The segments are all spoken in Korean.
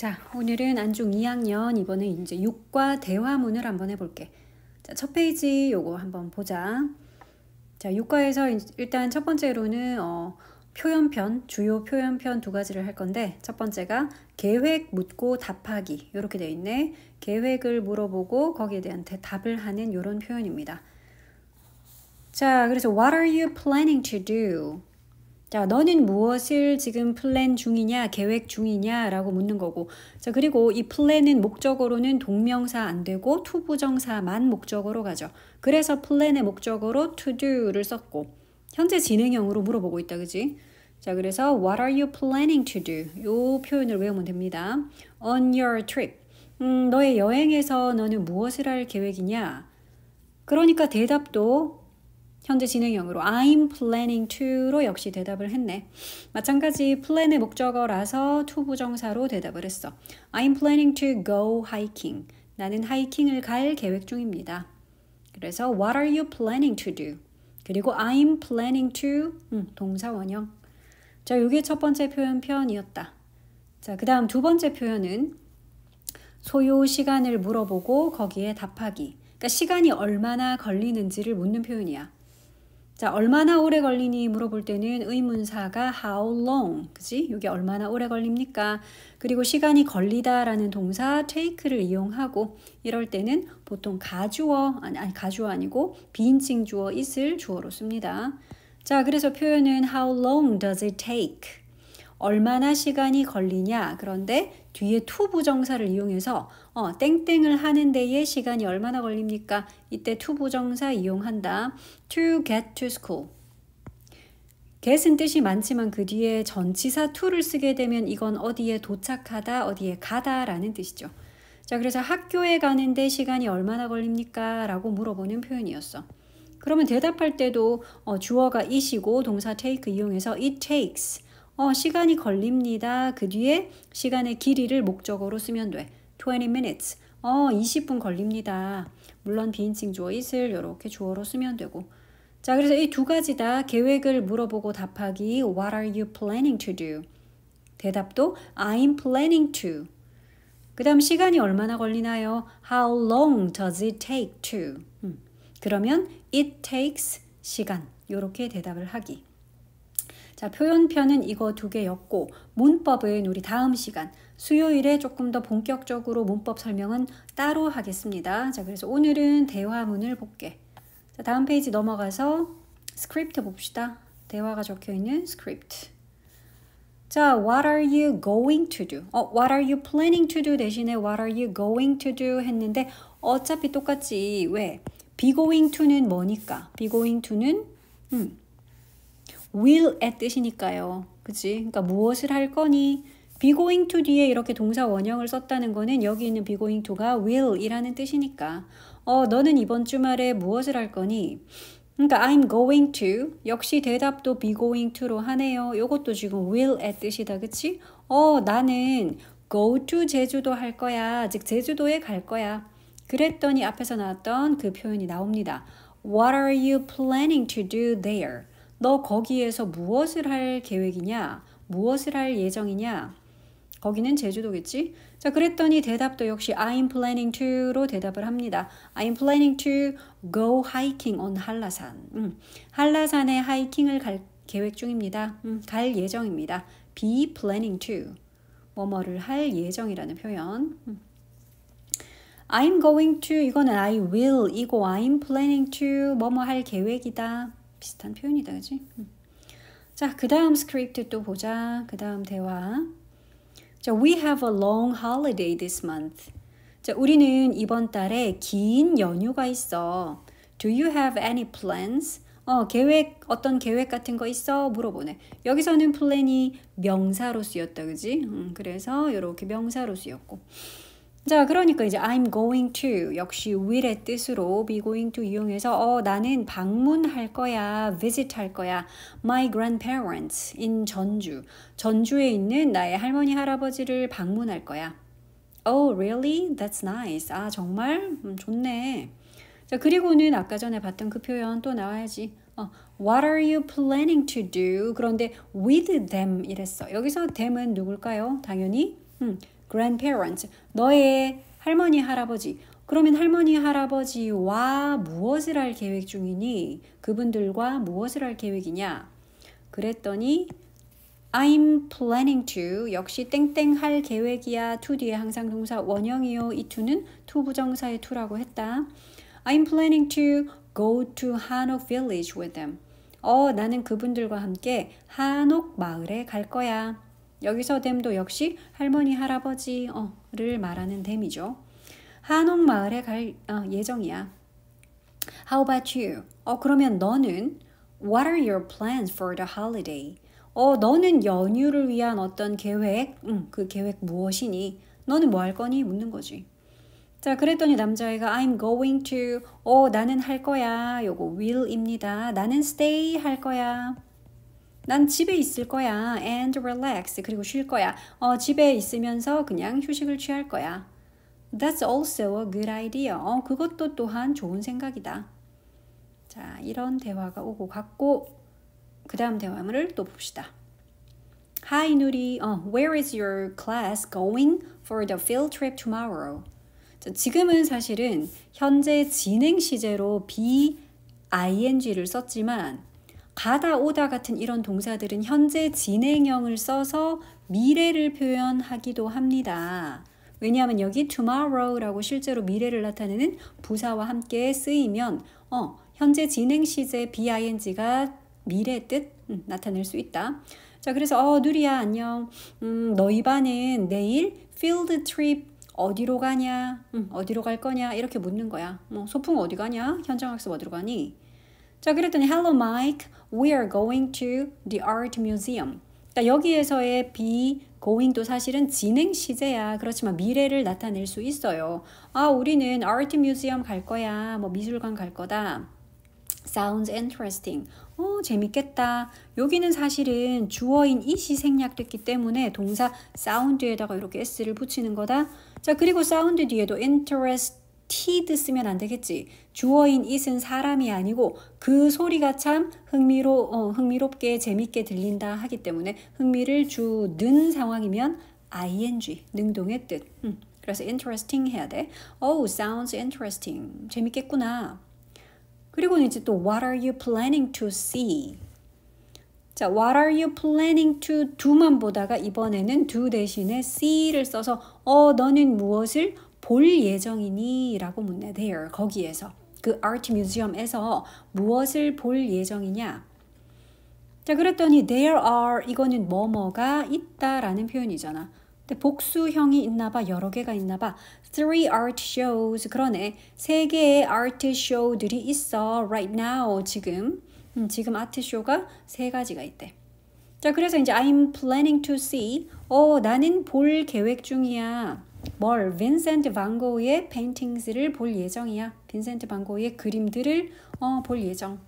자, 오늘은 안중 2학년 이번에 이제 6과 대화문을 한번 해볼게. 자, 첫 페이지 요거 한번 보자. 자, 6과에서 일단 첫 번째로는 어, 표현편, 주요 표현편 두 가지를 할 건데 첫 번째가 계획 묻고 답하기 이렇게 돼 있네. 계획을 물어보고 거기에 대한 대 답을 하는 이런 표현입니다. 자, 그래서 what are you planning to do? 자, 너는 무엇을 지금 플랜 중이냐, 계획 중이냐라고 묻는 거고. 자, 그리고 이 플랜은 목적으로는 동명사 안 되고 투부정사만 목적으로 가죠. 그래서 플랜의 목적으로 to do를 썼고 현재 진행형으로 물어보고 있다, 그지? 자, 그래서 what are you planning to do? 요 표현을 외우면 됩니다. on your trip. 음, 너의 여행에서 너는 무엇을 할 계획이냐? 그러니까 대답도 현재 진행형으로 I'm planning to로 역시 대답을 했네. 마찬가지 plan의 목적어라서 to 부정사로 대답을 했어. I'm planning to go hiking. 나는 하이킹을 갈 계획 중입니다. 그래서 what are you planning to do? 그리고 I'm planning to 음, 동사 원형. 자, 이게 첫 번째 표현 표현이었다. 자, 그다음 두 번째 표현은 소요 시간을 물어보고 거기에 답하기. 그러니까 시간이 얼마나 걸리는지를 묻는 표현이야. 자, 얼마나 오래 걸리니 물어볼 때는 의문사가 how long, 그지? 이게 얼마나 오래 걸립니까? 그리고 시간이 걸리다라는 동사 take를 이용하고 이럴 때는 보통 가주어, 아니, 아니 가주어 아니고 비인칭 주어, it을 주어로 씁니다. 자, 그래서 표현은 how long does it take? 얼마나 시간이 걸리냐 그런데 뒤에 to 부정사를 이용해서 어, 땡땡을 하는 데에 시간이 얼마나 걸립니까? 이때 to 부정사 이용한다. to get to school get은 뜻이 많지만 그 뒤에 전치사 to를 쓰게 되면 이건 어디에 도착하다 어디에 가다 라는 뜻이죠. 자 그래서 학교에 가는데 시간이 얼마나 걸립니까? 라고 물어보는 표현이었어. 그러면 대답할 때도 어, 주어가 it이고 동사 take 이용해서 it takes 어, 시간이 걸립니다. 그 뒤에 시간의 길이를 목적으로 쓰면 돼. 20 minutes. 어, 20분 걸립니다. 물론 비인칭 주어 it을 이렇게 주어로 쓰면 되고. 자, 그래서 이 두 가지 다 계획을 물어보고 답하기 What are you planning to do? 대답도 I'm planning to. 그 다음 시간이 얼마나 걸리나요? How long does it take to? 음, 그러면 it takes 시간. 이렇게 대답을 하기. 자, 표현편은 이거 두 개였고 문법은 우리 다음 시간 수요일에 조금 더 본격적으로 문법 설명은 따로 하겠습니다. 자, 그래서 오늘은 대화문을 볼게. 자, 다음 페이지 넘어가서 스크립트 봅시다. 대화가 적혀 있는 스크립트. 자, what are you going to do? 어, what are you planning to do 대신에 what are you going to do 했는데 어차피 똑같지. 왜? be going to는 뭐니까? be going to는 음, will의 뜻이니까요. 그치? 그러니까 무엇을 할 거니? be going to 뒤에 이렇게 동사 원형을 썼다는 거는 여기 있는 be going to가 will이라는 뜻이니까 어 너는 이번 주말에 무엇을 할 거니? 그러니까 I'm going to 역시 대답도 be going to로 하네요. 이것도 지금 will의 뜻이다. 그치? 어 나는 go to 제주도 할 거야. 즉 제주도에 갈 거야. 그랬더니 앞에서 나왔던 그 표현이 나옵니다. What are you planning to do there? 너 거기에서 무엇을 할 계획이냐? 무엇을 할 예정이냐? 거기는 제주도겠지? 자, 그랬더니 대답도 역시 I'm planning to로 대답을 합니다. I'm planning to go hiking on 한라산. 음, 한라산에 하이킹을 갈 계획 중입니다. 음, 갈 예정입니다. be planning to. 뭐뭐를 할 예정이라는 표현. 음. I'm going to 이거는 I will 이고 I'm planning to 뭐뭐 할 계획이다. 비슷한 표현이다 그지? 음. 자, 그 다음 스크립트 또 보자. 그 다음 대화. 자, we have a long holiday this month. 자, 우리는 이번 달에 긴 연휴가 있어. Do you have any plans? 어, 계획, 어떤 계획 같은 거 있어? 물어보네. 여기서는 플랜이 명사로 쓰였다, 그지? 음, 그래서 이렇게 명사로 쓰였고. 자, 그러니까 이제 I'm going to 역시 will의 뜻으로 be going to 이용해서 어, 나는 방문할 거야, visit 할 거야. My grandparents in 전주. 전주에 있는 나의 할머니 할아버지를 방문할 거야. Oh, really? That's nice. 아, 정말? 음, 좋네. 자, 그리고는 아까 전에 봤던 그 표현 또 나와야지. 어, What are you planning to do? 그런데 with them 이랬어. 여기서 them은 누굴까요? 당연히 음, grandparents, 너의 할머니, 할아버지. 그러면 할머니, 할아버지와 무엇을 할 계획 중이니? 그분들과 무엇을 할 계획이냐? 그랬더니 I'm planning to 역시 땡땡 할 계획이야 to 뒤에 항상 동사 원형이요 이 to는 to 부정사의 to라고 했다. I'm planning to go to 한옥 village with them. 어 나는 그분들과 함께 한옥 마을에 갈 거야. 여기서 댐도 역시 할머니 할아버지를 말하는 댐이죠. 한옥 마을에 갈 어, 예정이야. How about you? 어 그러면 너는 What are your plans for the holiday? 어 너는 연휴를 위한 어떤 계획? 응, 그 계획 무엇이니? 너는 뭐 할 거니? 묻는 거지. 자, 그랬더니 남자아가 I'm going to, 어, 나는 할 거야. 요거 will입니다. 나는 stay 할 거야. 난 집에 있을 거야. and relax. 그리고 쉴 거야. 어, 집에 있으면서 그냥 휴식을 취할 거야. That's also a good idea. 어, 그것도 또한 좋은 생각이다. 자, 이런 대화가 오고 갔고 그 다음 대화문을 또 봅시다. Hi, 누리. 어, where is your class going for the field trip tomorrow? 자, 지금은 사실은 현재 진행 시제로 be ing를 썼지만 가다 오다 같은 이런 동사들은 현재 진행형을 써서 미래를 표현하기도 합니다. 왜냐하면 여기 tomorrow라고 실제로 미래를 나타내는 부사와 함께 쓰이면 어, 현재 진행 시제 bing가 미래 뜻 음, 나타낼 수 있다. 자, 그래서 어, 누리야 안녕. 음, 너희 반은 내일 f i e l 어디로 가냐? 음, 어디로 갈 거냐? 이렇게 묻는 거야. 뭐 소풍 어디 가냐? 현장 학습 어디로 가니? 자, 그랬더니 Hello Mike, we are going to the art museum. 그러니까 여기에서의 be going도 사실은 진행 시제야. 그렇지만 미래를 나타낼 수 있어요. 아, 우리는 art museum 갈 거야. 뭐 미술관 갈 거다. Sounds interesting. 어, 재밌겠다. 여기는 사실은 주어인 이 시 생략됐기 때문에 동사 sound에다가 이렇게 s를 붙이는 거다. 자, 그리고 sound 뒤에도 interest 티드 쓰면 안 되겠지. 주어인 it은 사람이 아니고 그 소리가 참 흥미로, 어, 흥미롭게 재밌게 들린다 하기 때문에 흥미를 주는 상황이면 ing, 능동의 뜻. 음, 그래서 interesting 해야 돼. Oh, sounds interesting. 재밌겠구나. 그리고 이제 또 what are you planning to see? 자, what are you planning to do만 보다가 이번에는 do 대신에 see를 써서 어 너는 무엇을 볼 예정이니? 라고 묻네. There, 거기에서. 그 아트 뮤지엄에서 무엇을 볼 예정이냐? 자, 그랬더니 there are 이거는 뭐뭐가 있다라는 표현이잖아. 근데 복수형이 있나 봐. 여러 개가 있나 봐. three art shows 그러네. 세 개의 아트 쇼들이 있어. right now 지금. 음, 지금 아트 쇼가 세 가지가 있대. 자, 그래서 이제 I'm planning to see. 어, 나는 볼 계획 중이야. 뭘? 빈센트 반고의 페인팅스를 볼 예정이야. 빈센트 반고의 그림들을 어, 볼 예정.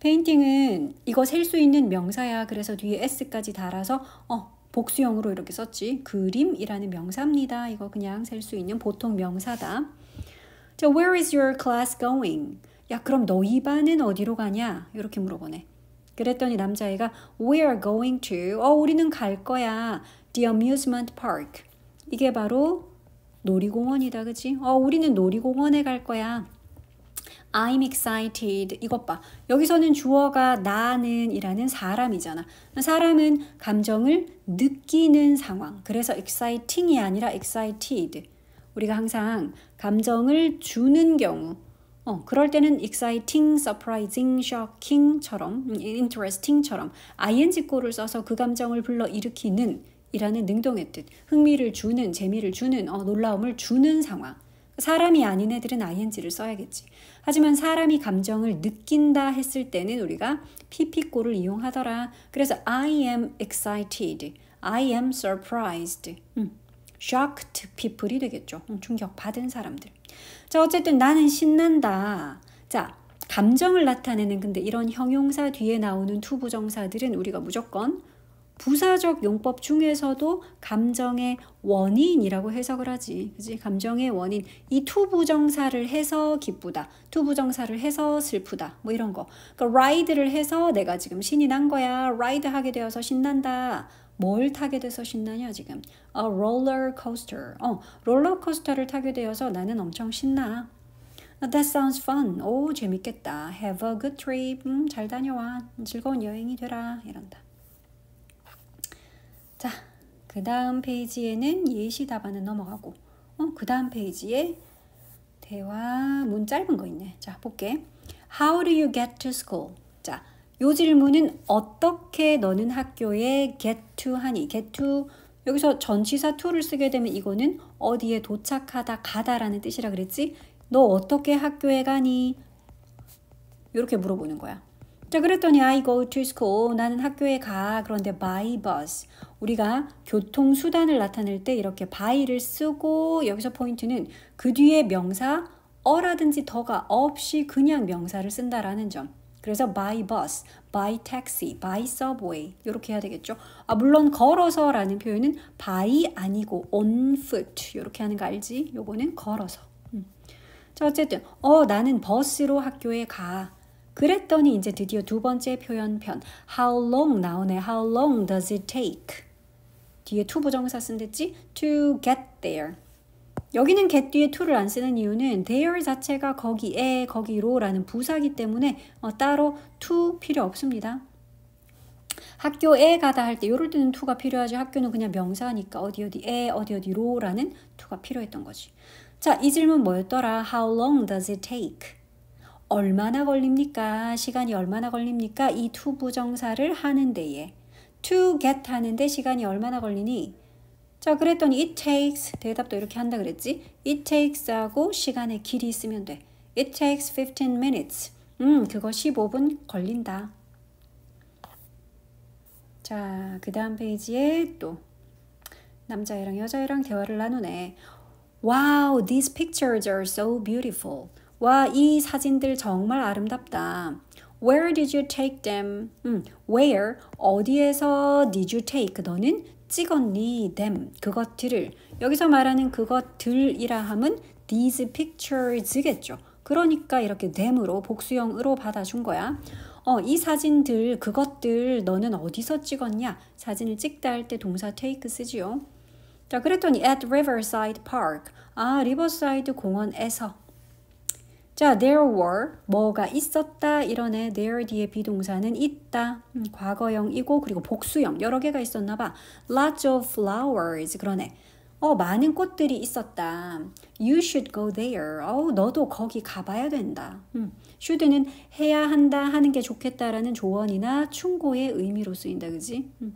페인팅은 이거 셀 수 있는 명사야. 그래서 뒤에 S까지 달아서 어, 복수형으로 이렇게 썼지. 그림이라는 명사입니다. 이거 그냥 셀 수 있는 보통 명사다. 자, where is your class going? 야, 그럼 너희 반은 어디로 가냐? 이렇게 물어보네. 그랬더니 남자애가 we are going to. 어, 우리는 갈 거야. the amusement park. 이게 바로 놀이공원이다, 그치? 어, 우리는 놀이공원에 갈 거야. I'm excited. 이것 봐. 여기서는 주어가 나는 이라는 사람이잖아. 사람은 감정을 느끼는 상황. 그래서 exciting이 아니라 excited. 우리가 항상 감정을 주는 경우 어, 그럴 때는 exciting, surprising, shocking처럼, 음, interesting처럼 ing 꼬를 써서 그 감정을 불러 일으키는 이라는 능동의 뜻, 흥미를 주는, 재미를 주는, 어, 놀라움을 주는 상황. 사람이 아닌 애들은 ing를 써야겠지. 하지만 사람이 감정을 느낀다 했을 때는 우리가 p p 꼬을 이용하더라. 그래서 I am excited, I am surprised, 음, shocked people이 되겠죠. 음, 충격받은 사람들. 자, 어쨌든 나는 신난다. 자, 감정을 나타내는 근데 이런 형용사 뒤에 나오는 투부정사들은 우리가 무조건 부사적 용법 중에서도 감정의 원인이라고 해석을 하지. 그지? 감정의 원인. 이 투부정사를 해서 기쁘다. 투부정사를 해서 슬프다. 뭐 이런 거. 그러니까 라이드를 해서 내가 지금 신이 난 거야. 라이드 하게 되어서 신난다. 뭘 타게 돼서 신나냐 지금? A roller coaster. 어, 롤러코스터를 타게 되어서 나는 엄청 신나. 아, that sounds fun. 오, 재밌겠다. Have a good trip. 음, 잘 다녀와. 즐거운 여행이 되라. 이런다. 그 다음 페이지에는 예시 답안은 넘어가고 어, 그 다음 페이지에 대화 문 짧은 거 있네. 자 볼게. How do you get to school? 자, 요 질문은 어떻게 너는 학교에 get to 하니? get to 여기서 전치사 to를 쓰게 되면 이거는 어디에 도착하다 가다라는 뜻이라 그랬지? 너 어떻게 학교에 가니? 이렇게 물어보는 거야. 자, 그랬더니 I go to school. 나는 학교에 가. 그런데 by bus. 우리가 교통수단을 나타낼 때 이렇게 by를 쓰고 여기서 포인트는 그 뒤에 명사 어라든지 더가 없이 그냥 명사를 쓴다라는 점. 그래서 by bus, by taxi, by subway 이렇게 해야 되겠죠. 아 물론 걸어서라는 표현은 by 아니고 on foot 이렇게 하는 거 알지? 요거는 걸어서. 음. 자 어쨌든 어 나는 버스로 학교에 가. 그랬더니 이제 드디어 두 번째 표현편 how long 나오네. How long does it take? 뒤에 to 부정사 쓴댔지? to get there. 여기는 get 뒤에 to를 안 쓰는 이유는 there 자체가 거기에 거기로라는 부사기 때문에 어, 따로 to 필요 없습니다. 학교에 가다 할때 이럴 때는 to가 필요하지 학교는 그냥 명사니까 어디 어디에 어디 어디로라는 to가 필요했던 거지. 자, 이 질문 뭐였더라? How long does it take? 얼마나 걸립니까? 시간이 얼마나 걸립니까? 이 to 부정사를 하는 데에 to get 하는데 시간이 얼마나 걸리니? 자 그랬더니 it takes 대답도 이렇게 한다 그랬지? it takes 하고 시간의 길이 있으면 돼. it takes 15 minutes. 음 그거 15분 걸린다. 자, 그 다음 페이지에 또 남자애랑 여자애랑 대화를 나누네. Wow, these pictures are so beautiful. 와, 이 사진들 정말 아름답다. Where did you take them? 음, where 어디에서 did you take? 너는 찍었니? them 그것들을 여기서 말하는 그것들이라 함은 these pictures겠죠. 그러니까 이렇게 them으로 복수형으로 받아준 거야. 어, 이 사진들 그것들 너는 어디서 찍었냐? 사진을 찍다 할 때 동사 take 쓰지요. 자, 그랬더니 at Riverside Park. 아, 리버사이드 공원에서 자, there were 뭐가 있었다 이러네 there 뒤에 비동사는 있다 음, 과거형이고 그리고 복수형 여러 개가 있었나 봐 lots of flowers 그러네 어 많은 꽃들이 있었다 you should go there 어 너도 거기 가봐야 된다 음, should는 해야 한다 하는 게 좋겠다라는 조언이나 충고의 의미로 쓰인다 그지 음.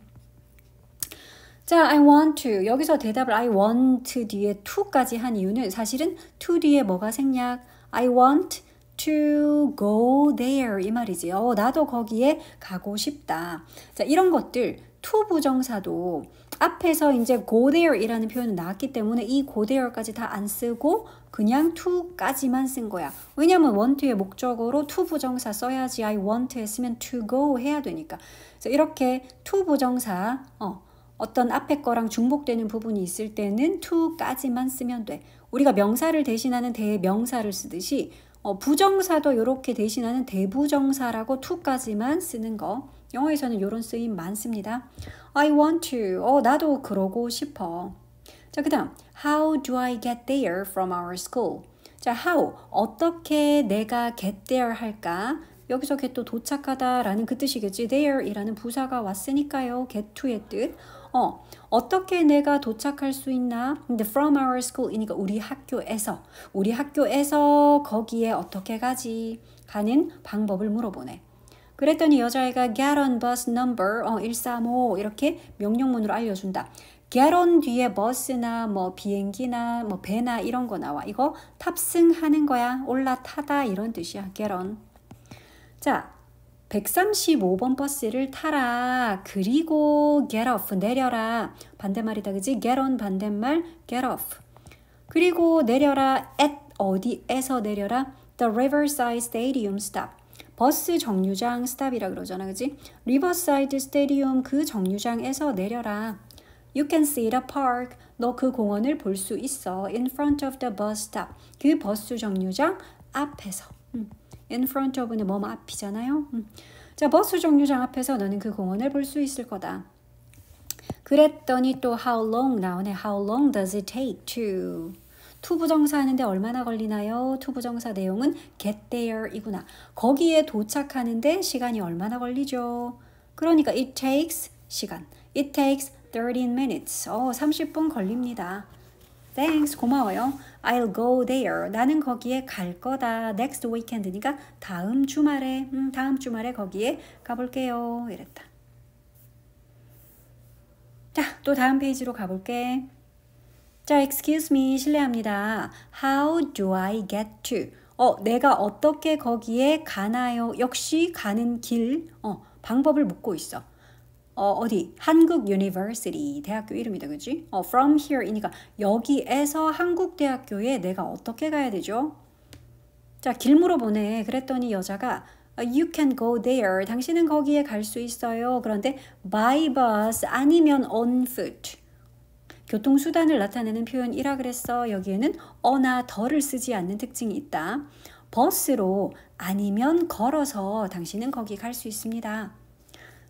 자, I want to. 여기서 대답을 I want 뒤에 to까지 한 이유는 사실은 to 뒤에 뭐가 생략? I want to go there 이 말이지요. 어, 나도 거기에 가고 싶다. 자, 이런 것들 to 부정사도 앞에서 이제 go there 이라는 표현은 나왔기 때문에 이 go there 까지 다 안 쓰고 그냥 to까지만 쓴 거야. 왜냐면 want의 목적으로 to 부정사 써야지 I want 했으면 to go 해야 되니까. 그래서 이렇게 to 부정사 어, 어떤 앞에 거랑 중복되는 부분이 있을 때는 to까지만 쓰면 돼. 우리가 명사를 대신하는 대명사를 쓰듯이 어, 부정사도 이렇게 대신하는 대부정사라고 to까지만 쓰는 거. 영어에서는 이런 쓰임 많습니다. I want to. 어, 나도 그러고 싶어. 자, 그 다음. How do I get there from our school? 자, how. 어떻게 내가 get there 할까? 여기서 get 도착하다 라는 그 뜻이겠지. there 이라는 부사가 왔으니까요. get to의 뜻. 어, 어떻게 내가 도착할 수 있나? from our school이니까 우리 학교에서 우리 학교에서 거기에 어떻게 가지? 가는 방법을 물어보네. 그랬더니 여자애가 get on bus number 어, 135 이렇게 명령문으로 알려준다. get on 뒤에 버스나 뭐 비행기나 뭐 배나 이런 거 나와. 이거 탑승하는 거야. 올라타다 이런 뜻이야. get on. 자, 135번 버스를 타라. 그리고 get off 내려라. 반대말이다. 그지? get on 반대말 get off. 그리고 내려라 at 어디에서 내려라? The Riverside Stadium stop. 버스 정류장 s t o p 이라 그러잖아. 그지? Riverside Stadium 그 정류장에서 내려라. You can see the park. 너 그 공원을 볼 수 있어. In front of the bus stop. 그 버스 정류장 앞에서. 음. in front of는 몸 앞이잖아요. 음. 자, 버스 정류장 앞에서 너는 그 공원을 볼 수 있을 거다. 그랬더니 또 how long 나오네. How long does it take to? 투부정사 하는데 얼마나 걸리나요? 투부정사 내용은 get there이구나. 거기에 도착하는데 시간이 얼마나 걸리죠? 그러니까 it takes 시간. It takes 13 minutes. 어, 30분 걸립니다. Thanks. 고마워요. I'll go there. 나는 거기에 갈 거다. Next weekend니까 다음 주말에, 음, 다음 주말에 거기에 가볼게요. 이랬다. 자, 또 다음 페이지로 가볼게. 자, excuse me, 실례합니다. How do I get to? 어, 내가 어떻게 거기에 가나요? 역시 가는 길, 어, 방법을 묻고 있어. 어, 어디 한국 유니버시티 대학교 이름이다 그지? 어, from here이니까 여기에서 한국 대학교에 내가 어떻게 가야 되죠? 자, 길 물어보네. 그랬더니 여자가 어, You can go there. 당신은 거기에 갈 수 있어요. 그런데 by bus 아니면 on foot. 교통수단을 나타내는 표현이라 그랬어. 여기에는 어나 더를 쓰지 않는 특징이 있다. 버스로 아니면 걸어서 당신은 거기 갈 수 있습니다.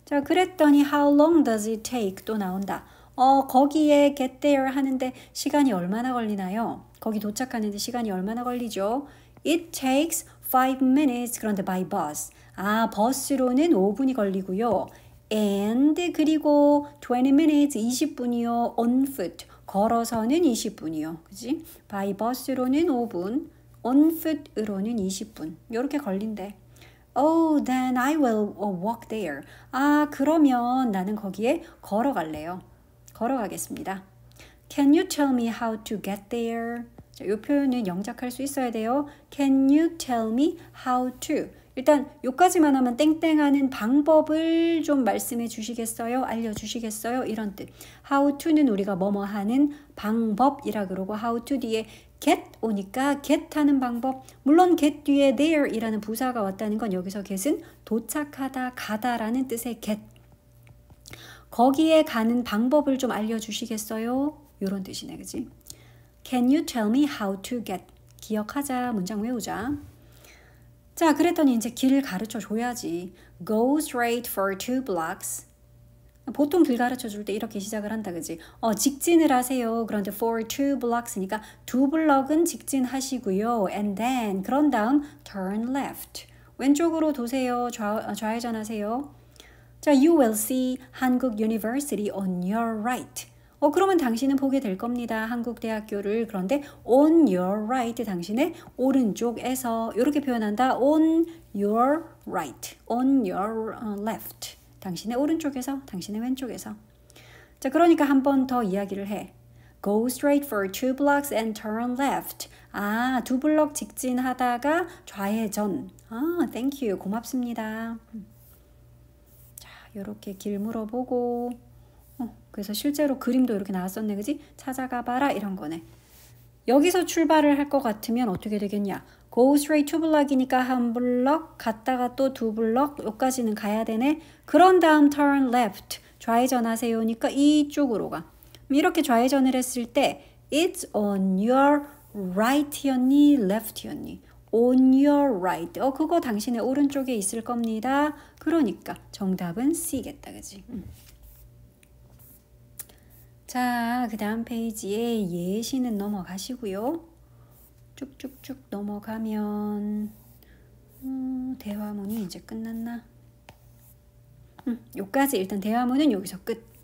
자, 그랬더니 how long does it take 또 나온다. 어, 거기에 get there 하는데 시간이 얼마나 걸리나요? 거기 도착하는데 시간이 얼마나 걸리죠? It takes 5 minutes. 그런데 by bus. 아, 버스로는 5분이 걸리고요. and 그리고 20 minutes 20분이요. on foot. 걸어서는 20분이요. 그지? by bus로는 5분, on foot으로는 20분. 이렇게 걸린대. Oh, then I will uh, walk there. 아, 그러면 나는 거기에 걸어갈래요. 걸어가겠습니다. Can you tell me how to get there? 자, 이 표현은 영작할 수 있어야 돼요. Can you tell me how to? 일단 요까지만 하면 땡땡하는 방법을 좀 말씀해 주시겠어요? 알려주시겠어요? 이런 뜻. How to는 우리가 뭐뭐 하는 방법이라 그러고 how to 뒤에 get 오니까 get 하는 방법 물론 get 뒤에 there 이라는 부사가 왔다는 건 여기서 get은 도착하다 가다 라는 뜻의 get 거기에 가는 방법을 좀 알려주시겠어요? 이런 뜻이네 그지? Can you tell me how to get? 기억하자 문장 외우자 자 그랬더니 이제 길을 가르쳐 줘야지 Go straight for two blocks 보통 길 가르쳐 줄 때 이렇게 시작을 한다 그지 어 직진을 하세요 그런데 for two blocks니까 두 블럭은 직진하시고요 and then 그런 다음 turn left 왼쪽으로 도세요 좌, 어, 좌회전하세요 자 you will see 한국 university on your right 어 그러면 당신은 보게 될 겁니다 한국 대학교를 그런데 on your right 당신의 오른쪽에서 이렇게 표현한다 on your right on your 어, left 당신의 오른쪽에서 당신의 왼쪽에서. 자, 그러니까 한번더 이야기를 해. Go straight for two blocks and turn left. 아, 두 블럭 직진하다가 좌회전. 아, thank you. 고맙습니다. 음. 자, 요렇게 길 물어보고 어, 그래서 실제로 그림도 이렇게 나왔었네. 그지? 찾아가 봐라 이런 거네. 여기서 출발을 할 것 같으면 어떻게 되겠냐? go straight t 블럭이니까 한 블럭 갔다가 또 두 블럭 여기까지는 가야 되네. 그런 다음 turn left 좌회전하세요니까 그러니까 이쪽으로 가. 이렇게 좌회전을 했을 때 it's on your right였니 left였니 on your right 어 그거 당신의 오른쪽에 있을 겁니다. 그러니까 정답은 C겠다 그지? 음. 자, 그 다음 페이지에 예시는 넘어가시고요. 쭉쭉쭉 넘어가면 음, 대화문이 이제 끝났나? 음, 요까지 일단 대화문은 여기서 끝.